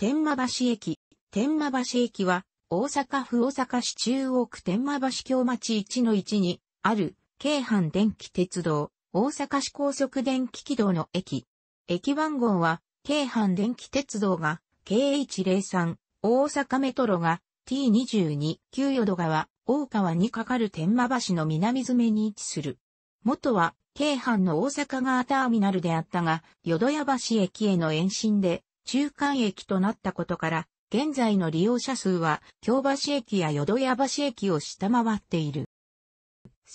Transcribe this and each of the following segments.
天満橋駅。天満橋駅は、大阪府大阪市中央区天満橋京町1の1に、ある、京阪電気鉄道、大阪市高速電気軌道の駅。駅番号は、京阪電気鉄道が、k h 0 3大阪メトロが、T22、旧淀川、大川にかかる天満橋の南詰めに位置する。元は、京阪の大阪側ターミナルであったが、淀屋橋駅への延伸で、中間駅となったことから、現在の利用者数は、京橋駅や淀屋橋駅を下回っている。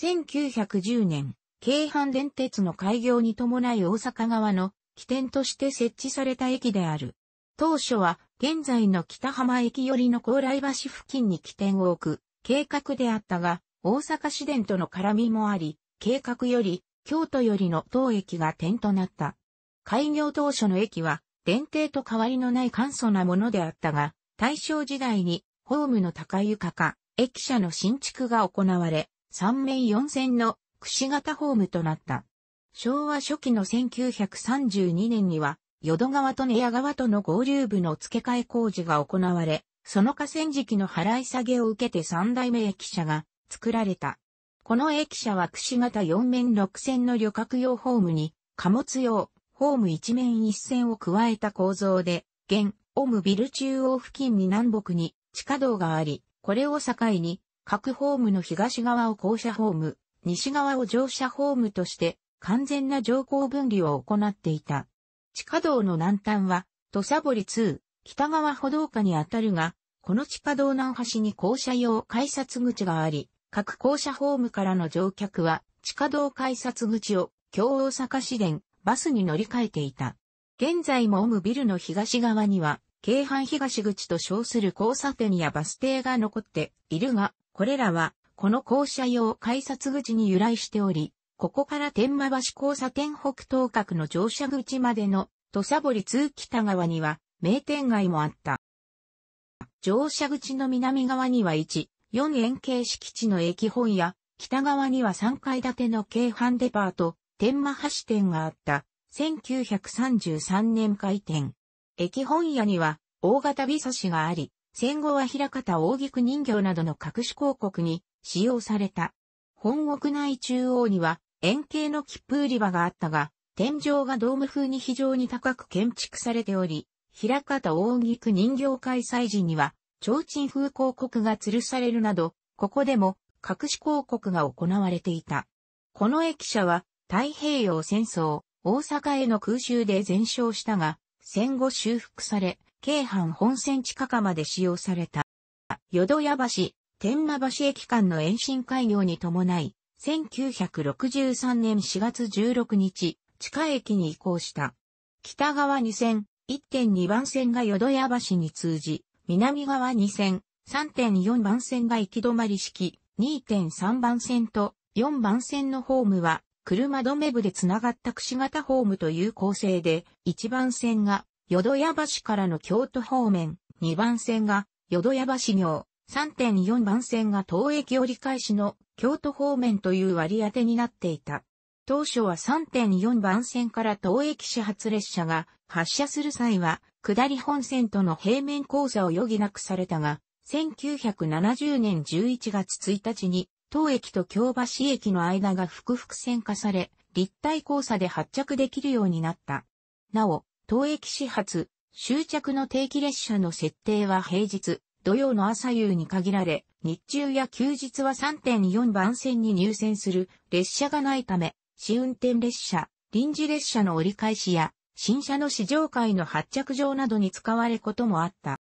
1910年、京阪電鉄の開業に伴い大阪側の起点として設置された駅である。当初は、現在の北浜駅寄りの高麗橋付近に起点を置く計画であったが、大阪市電との絡みもあり、計画より京都よりの当駅が点となった。開業当初の駅は、電停と変わりのない簡素なものであったが、大正時代にホームの高床か、駅舎の新築が行われ、3面4線の串型ホームとなった。昭和初期の1932年には、淀川と寝屋川との合流部の付け替え工事が行われ、その河川敷の払い下げを受けて三代目駅舎が作られた。この駅舎は串型4面6線の旅客用ホームに、貨物用、ホーム一面一線を加えた構造で、現、オムビル中央付近に南北に地下道があり、これを境に、各ホームの東側を校舎ホーム、西側を乗車ホームとして、完全な乗降分離を行っていた。地下道の南端は、土砂堀2、北側歩道下にあたるが、この地下道南端に校舎用改札口があり、各校舎ホームからの乗客は、地下道改札口を、京大阪市電、バスに乗り換えていた。現在もオムビルの東側には、京阪東口と称する交差点やバス停が残っているが、これらは、この校舎用改札口に由来しており、ここから天満橋交差点北東角の乗車口までの土砂堀通北側には名店街もあった。乗車口の南側には1、4円形敷地の駅本や、北側には3階建ての京阪デパート、天満橋店があった1933年開店。駅本屋には大型美差しがあり、戦後は平方大菊人形などの隠し広告に使用された。本国内中央には円形の切符売り場があったが、天井がドーム風に非常に高く建築されており、平方大菊人形開催時には、提灯風広告が吊るされるなど、ここでも、隠し広告が行われていた。この駅舎は、太平洋戦争、大阪への空襲で全焼したが、戦後修復され、京阪本線地下まで使用された。淀屋橋、天満橋駅間の延伸開業に伴い、1963年4月16日、地下駅に移行した。北側2線、1.2番線が淀屋橋に通じ、南側2線、3.4番線が行き止まり式、2.3番線と4番線のホームは車止め部でつながった串型ホームという構成で、1番線が淀屋橋からの京都方面、2番線が淀屋橋行、3.4番線が東駅折り返しの京都方面という割り当てになっていた。当初は3.4番線から東駅始発列車が発車する際は、下り本線との平面交差を余儀なくされたが、1970年11月1日に当駅と京橋駅の間が複々線化され、立体交差で発着できるようになった。なお、当駅始発、終着の定期列車の設定は平日、土曜の朝夕に限られ、日中や休日は3.4番線に入線する列車がないため、試運転列車、臨時列車の折り返しや、新車の試乗会の発着場などに使われることもあった。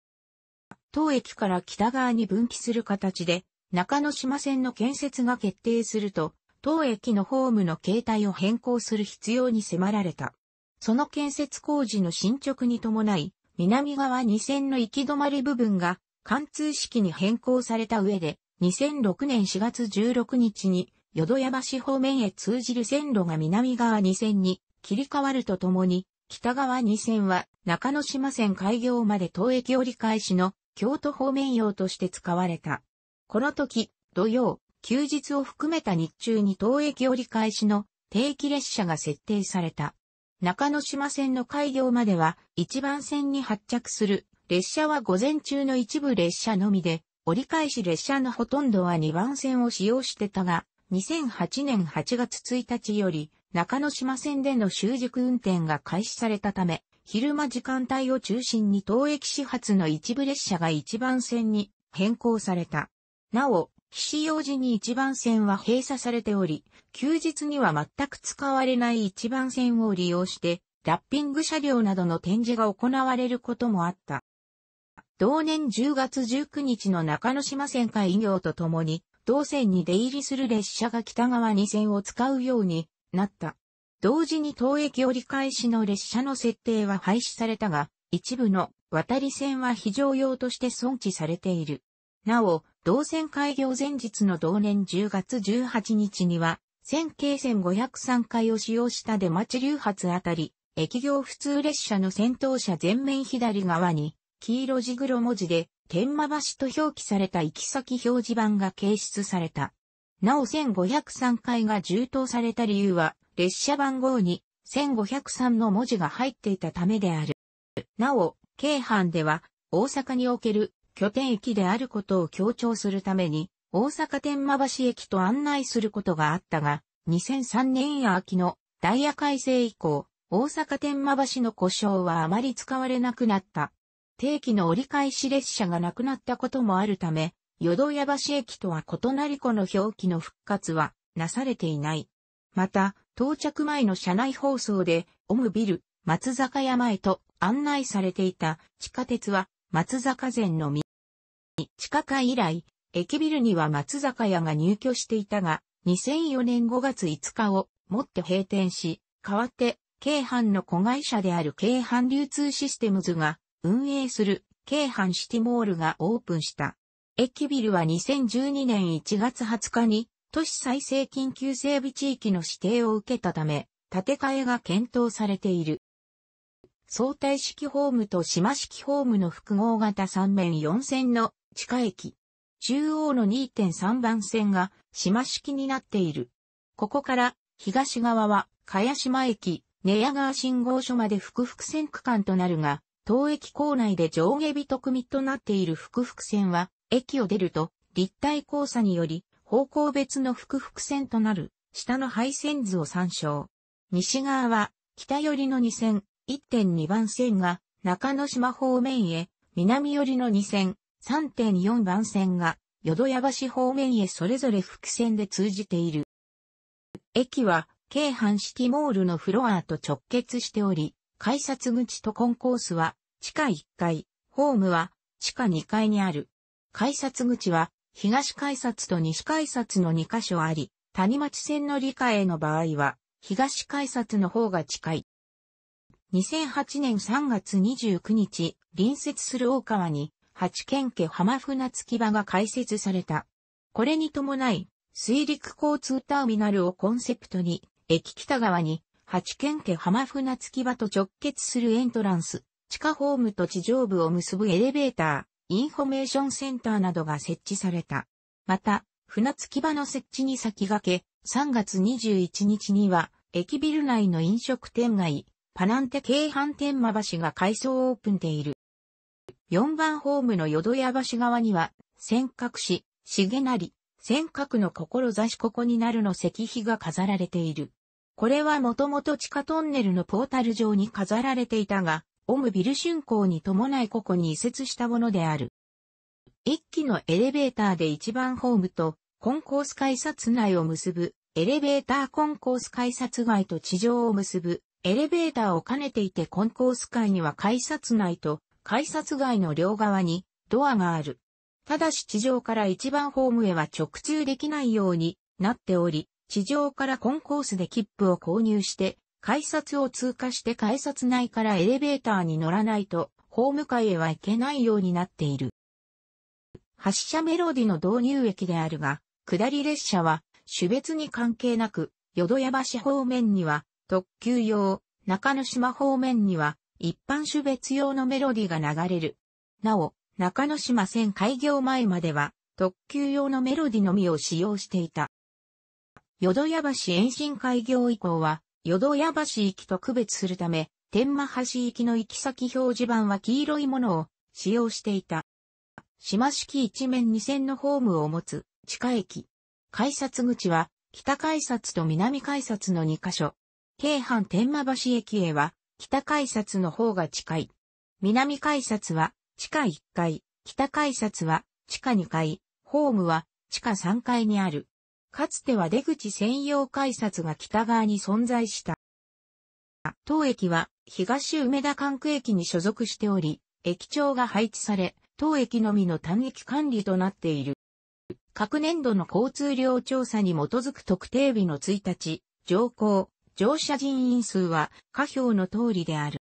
当駅から北側に分岐する形で、中野島線の建設が決定すると、当駅のホームの形態を変更する必要に迫られた。その建設工事の進捗に伴い、南側2線の行き止まり部分が貫通式に変更された上で、2006年4月16日に、淀屋橋方面へ通じる線路が南側2線に切り替わるとともに、北側2線は中野島線開業まで当駅折り返しの京都方面用として使われた。この時、土曜、休日を含めた日中に東駅折り返しの定期列車が設定された。中之島線の開業までは一番線に発着する列車は午前中の一部列車のみで、折り返し列車のほとんどは2番線を使用してたが、2008年8月1日より中之島線での習熟運転が開始されたため、昼間時間帯を中心に東駅始発の一部列車が一番線に変更された。なお、岸用寺に一番線は閉鎖されており、休日には全く使われない一番線を利用して、ラッピング車両などの展示が行われることもあった。同年10月19日の中之島線開業とともに、同線に出入りする列車が北側に線を使うようになった。同時に東駅折り返しの列車の設定は廃止されたが、一部の渡り線は非常用として存置されている。なお、同線開業前日の同年10月18日には、線形線503回を使用した出町流発あたり、駅業普通列車の先頭車前面左側に、黄色字黒文字で、天馬橋と表記された行き先表示板が掲出された。なお1503回が充当された理由は、列車番号に1503の文字が入っていたためである。なお、京阪では、大阪における拠点駅であることを強調するために、大阪天満橋駅と案内することがあったが、2003年秋のダイヤ改正以降、大阪天満橋の故障はあまり使われなくなった。定期の折り返し列車がなくなったこともあるため、淀屋橋駅とは異なりこの表記の復活はなされていない。また、到着前の車内放送で、オムビル、松坂山へと案内されていた地下鉄は松坂前の南地下化以来、駅ビルには松坂屋が入居していたが、2004年5月5日をもって閉店し、代わって、京阪の子会社である京阪流通システムズが運営する京阪シティモールがオープンした。駅ビルは2012年1月20日に都市再生緊急整備地域の指定を受けたため、建て替えが検討されている。相対式ホームと島式ホームの複合型3面4線の地下駅。中央の2.3番線が島式になっている。ここから東側は茅島駅、根屋川信号所まで複々線区間となるが、当駅構内で上下人組となっている複々線は、駅を出ると立体交差により方向別の複々線となる下の配線図を参照。西側は北寄りの2線、1.2番線が中之島方面へ、南寄りの2線、3.4番線が、淀屋橋方面へそれぞれ伏線で通じている。駅は、京阪シティモールのフロアと直結しており、改札口とコンコースは、地下1階、ホームは、地下2階にある。改札口は、東改札と西改札の2カ所あり、谷町線の理科への場合は、東改札の方が近い。2008年3月29日、隣接する大川に八軒家浜船着場が開設された。これに伴い、水陸交通ターミナルをコンセプトに、駅北側に、八軒家浜船着場と直結するエントランス、地下ホームと地上部を結ぶエレベーター、インフォメーションセンターなどが設置された。また、船着場の設置に先駆け、3月21日には、駅ビル内の飲食店街、パナンテ京阪天間橋が改装オープンでいる。4番ホームの淀屋橋側には、尖閣市、重成、尖閣の志ここになるの石碑が飾られている。これはもともと地下トンネルのポータル上に飾られていたが、オムビル竣工に伴いここに移設したものである。一機のエレベーターで1番ホームと、コンコース改札内を結ぶ、エレベーターコンコース改札外と地上を結ぶ、エレベーターを兼ねていてコンコース外には改札内と改札街の両側にドアがある。ただし地上から一番ホームへは直通できないようになっており、地上からコンコースで切符を購入して、改札を通過して改札内からエレベーターに乗らないと、ホーム階へは行けないようになっている。発車メロディの導入駅であるが、下り列車は種別に関係なく、淀屋橋方面には特急用、中之島方面には一般種別用のメロディが流れる。なお、中野島線開業前までは、特急用のメロディのみを使用していた。淀屋橋延伸開業以降は、淀屋橋行きと区別するため、天満橋行きの行き先表示板は黄色いものを使用していた。島式一面二線のホームを持つ地下駅。改札口は北改札と南改札の2カ所。京阪天満橋駅へは北改札の方が近い。南改札は地下1階、北改札は地下2階、ホームは地下3階にある。かつては出口専用改札が北側に存在した。当駅は東梅田管区駅に所属しており、駅長が配置され、当駅のみの単駅管理となっている。各年度の交通量調査に基づく特定日の1日、乗降、乗車人員数は下表の通りである。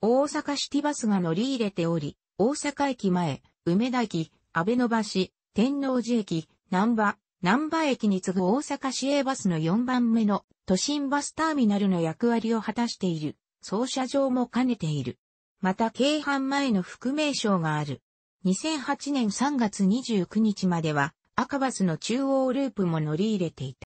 大阪シティバスが乗り入れており、大阪駅前、梅田駅、安倍野橋、天王寺駅、南波、南波駅に次ぐ大阪市営バスの4番目の都心バスターミナルの役割を果たしている、操車場も兼ねている。また、京阪前の副名称がある。2008年3月29日までは、赤バスの中央ループも乗り入れていた。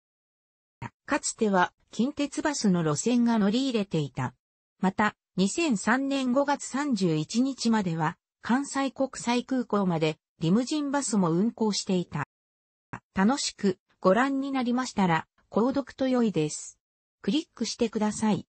かつては近鉄バスの路線が乗り入れていた。また、2003年5月31日までは、関西国際空港までリムジンバスも運行していた。楽しくご覧になりましたら、購読と良いです。クリックしてください。